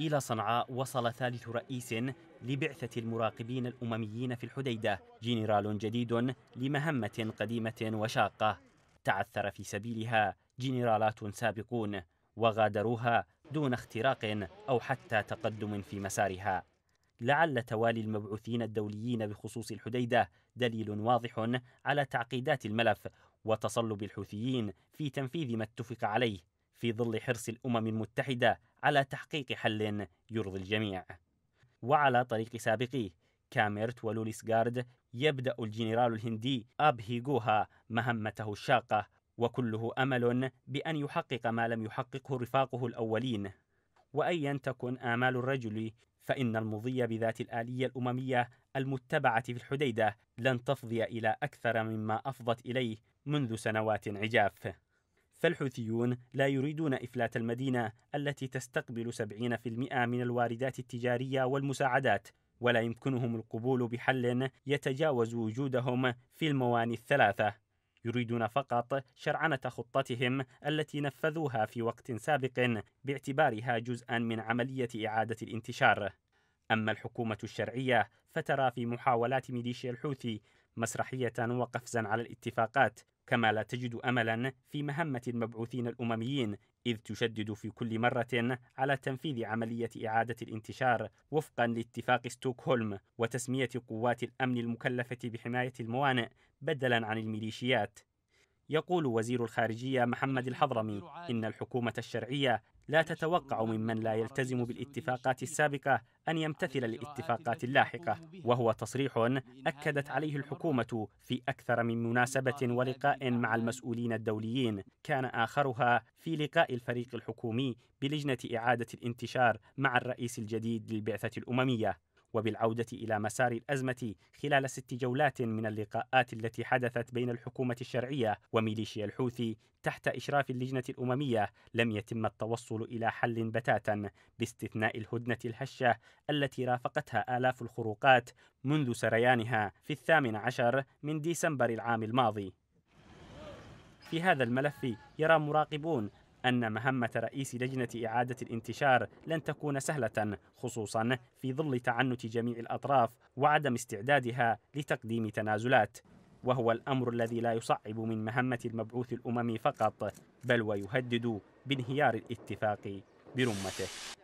إلى صنعاء وصل ثالث رئيس لبعثة المراقبين الأمميين في الحديدة جنرال جديد لمهمة قديمة وشاقة تعثر في سبيلها جنرالات سابقون وغادروها دون اختراق أو حتى تقدم في مسارها لعل توالي المبعوثين الدوليين بخصوص الحديدة دليل واضح على تعقيدات الملف وتصلب الحوثيين في تنفيذ ما اتفق عليه في ظل حرص الامم المتحده على تحقيق حل يرضي الجميع. وعلى طريق سابقيه كاميرت ولوليس جارد يبدأ الجنرال الهندي جوها مهمته الشاقة وكله أمل بأن يحقق ما لم يحققه رفاقه الأولين وأيا تكن آمال الرجل فإن المضي بذات الآلية الأممية المتبعة في الحديدة لن تفضي إلى أكثر مما أفضت إليه منذ سنوات عجاف فالحوثيون لا يريدون إفلات المدينة التي تستقبل 70% من الواردات التجارية والمساعدات ولا يمكنهم القبول بحل يتجاوز وجودهم في المواني الثلاثة يريدون فقط شرعنة خطتهم التي نفذوها في وقت سابق باعتبارها جزءا من عملية إعادة الانتشار أما الحكومة الشرعية فترى في محاولات ميليشيا الحوثي مسرحية وقفزا على الاتفاقات كما لا تجد املا في مهمه المبعوثين الامميين اذ تشدد في كل مره على تنفيذ عمليه اعاده الانتشار وفقا لاتفاق ستوكهولم وتسميه قوات الامن المكلفه بحمايه الموانئ بدلا عن الميليشيات يقول وزير الخارجية محمد الحضرمي إن الحكومة الشرعية لا تتوقع ممن لا يلتزم بالاتفاقات السابقة أن يمتثل الاتفاقات اللاحقة وهو تصريح أكدت عليه الحكومة في أكثر من مناسبة ولقاء مع المسؤولين الدوليين كان آخرها في لقاء الفريق الحكومي بلجنة إعادة الانتشار مع الرئيس الجديد للبعثة الأممية وبالعودة إلى مسار الأزمة خلال ست جولات من اللقاءات التي حدثت بين الحكومة الشرعية وميليشيا الحوثي تحت إشراف اللجنة الأممية لم يتم التوصل إلى حل بتاتا باستثناء الهدنة الهشة التي رافقتها آلاف الخروقات منذ سريانها في الثامن عشر من ديسمبر العام الماضي في هذا الملف يرى مراقبون أن مهمة رئيس لجنة إعادة الانتشار لن تكون سهلة خصوصا في ظل تعنت جميع الأطراف وعدم استعدادها لتقديم تنازلات وهو الأمر الذي لا يصعب من مهمة المبعوث الأممي فقط بل ويهدد بانهيار الاتفاق برمته